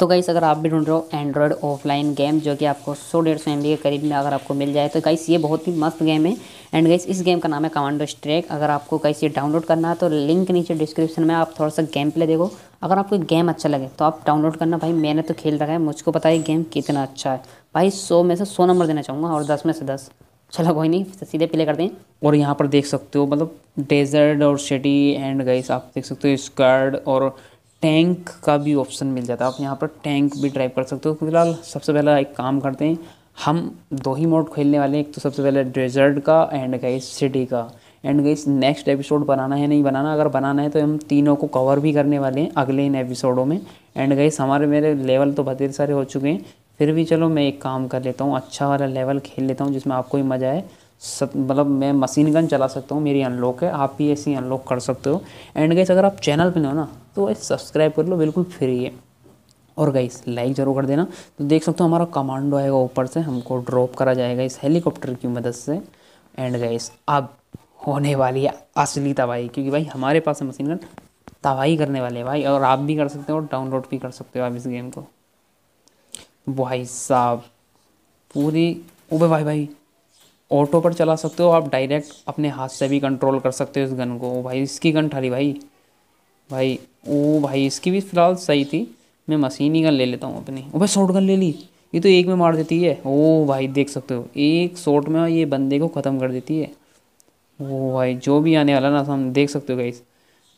तो गाइस अगर आप भी ढूंढ रहे हो एंड्रॉयड ऑफलाइन गेम जो कि आपको सौ डेढ़ सौ एम के करीब में अगर आपको मिल जाए तो गाइस ये बहुत ही मस्त गेम है एंड गाइस इस गेम का नाम है कमांडो स्ट्रेक अगर आपको कहीं से डाउनलोड करना है तो लिंक नीचे डिस्क्रिप्शन में आप थोड़ा सा गेम प्ले देखो अगर आपको गेम अच्छा लगे तो आप डाउनलोड करना भाई मैंने तो खेल रखा है मुझको पता है गेम कितना अच्छा है भाई सौ में से सौ नंबर देना चाहूँगा और दस में से दस चलो कोई नहीं सीधे प्ले कर दें और यहाँ पर देख सकते हो मतलब डेजर्ट और सिटी एंड गाइस आप देख सकते हो स्कर्ड और टैंक का भी ऑप्शन मिल जाता है आप यहाँ पर टैंक भी ड्राइव कर सकते हो फिलहाल सबसे पहला एक काम करते हैं हम दो ही मोड खेलने वाले हैं एक तो सबसे पहले डेजर्ट का एंड गई सिटी का एंड गई नेक्स्ट एपिसोड बनाना है नहीं बनाना अगर बनाना है तो हम तीनों को कवर भी करने वाले हैं अगले इन एपिसोडों में एंड गई हमारे मेरे लेवल तो बतेरे सारे हो चुके हैं फिर भी चलो मैं एक काम कर लेता हूँ अच्छा वाला लेवल खेल लेता हूँ जिसमें आपको ही मज़ा आए सत मतलब मैं मशीन गन चला सकता हूँ मेरी अनलॉक है आप भी ऐसी अनलॉक कर सकते हो एंड गाइस अगर आप चैनल पे नहीं हो ना तो सब्सक्राइब कर लो बिल्कुल फ्री है और गाइस लाइक ज़रूर कर देना तो देख सकते हो हमारा कमांडो आएगा ऊपर से हमको ड्रॉप करा जाएगा इस हेलीकॉप्टर की मदद से एंड गाइस अब होने वाली है असली तबाही क्योंकि भाई हमारे पास है मशीन गन तबाही करने वाले भाई और आप भी कर सकते हो और डाउनलोड भी कर सकते हो आप इस गेम को भाई साहब पूरी ओबे भाई भाई ऑटो पर चला सकते हो आप डायरेक्ट अपने हाथ से भी कंट्रोल कर सकते हो इस गन को भाई इसकी गन ठहरी भाई भाई ओ भाई इसकी भी फ़िलहाल सही थी मैं मशीन ही गन ले लेता हूँ अपनी ओ भाई शॉर्ट गन ले ली ये तो एक में मार देती है ओ भाई देख सकते हो एक शॉट में ये बंदे को ख़त्म कर देती है ओ भाई जो भी आने वाला ना हम देख सकते हो गाइस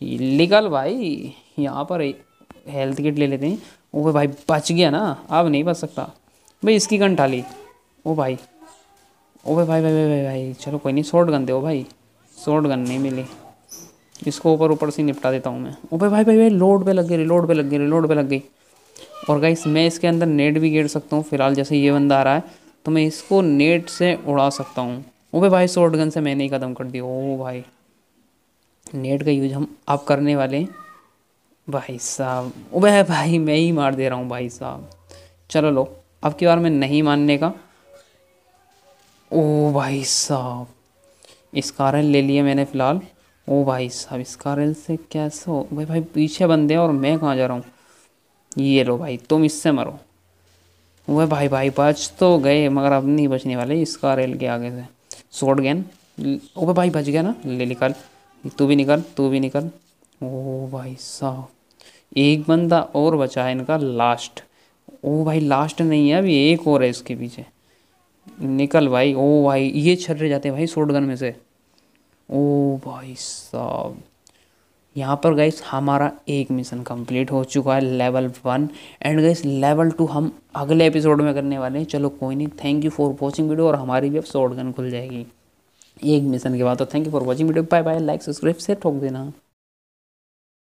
लीगल भाई यहाँ पर हेल्थ किट ले लेते हैं ओ भाई बच गया ना अब नहीं बच सकता भाई इसकी गन ठाली ओ भाई ओ भाई भाई भाई भाई भाई चलो कोई नहीं शॉर्ट गन दे भाई शॉर्ट गन नहीं मिली इसको ऊपर ऊपर से निपटा देता हूँ मैं ओ भाई भाई भाई भाई लोड पे लग गई लोड पे लग गई लोड पे लग गई और गाइस मैं इसके अंदर नेट भी गिर सकता हूँ फिलहाल जैसे ये बंदा आ रहा है तो मैं इसको नेट से उड़ा सकता हूँ ओ भाई भाई शॉर्ट गन से मैंने ही ख़त्म कर दिया ओ भाई नेट का यूज हम आप करने वाले भाई साहब ओ भाई भाई मैं ही मार दे रहा हूँ भाई साहब चलो लो अब की बार मैं नहीं मानने का ओ भाई साहब इस कारण ले लिया मैंने फ़िलहाल ओ भाई साहब इस कारण से कैसे हो भाई भाई पीछे बंदे और मैं कहाँ जा रहा हूँ ये लो भाई तुम इससे मरो वह भाई भाई बच तो गए मगर अब नहीं बचने वाले इसका रेल के आगे से शॉर्ट गेन ओबे भाई बच गया ना ले निकल तू भी निकल तू भी निकल ओ भाई साहब एक बंदा और बचा है इनका लास्ट ओ भाई लास्ट नहीं है अभी एक और है इसके पीछे निकल भाई ओ भाई ये छर्रे जाते हैं भाई शॉटगन में से ओ भाई साहब यहाँ पर गई हमारा एक मिशन कंप्लीट हो चुका है लेवल वन एंड गई लेवल टू हम अगले एपिसोड में करने वाले हैं चलो कोई नहीं thank you for watching video और हमारी भी अब शॉर्ट गन खुल जाएगी एक मिशन के बाद तो thank you for watching video bye bye like subscribe से ठोक देना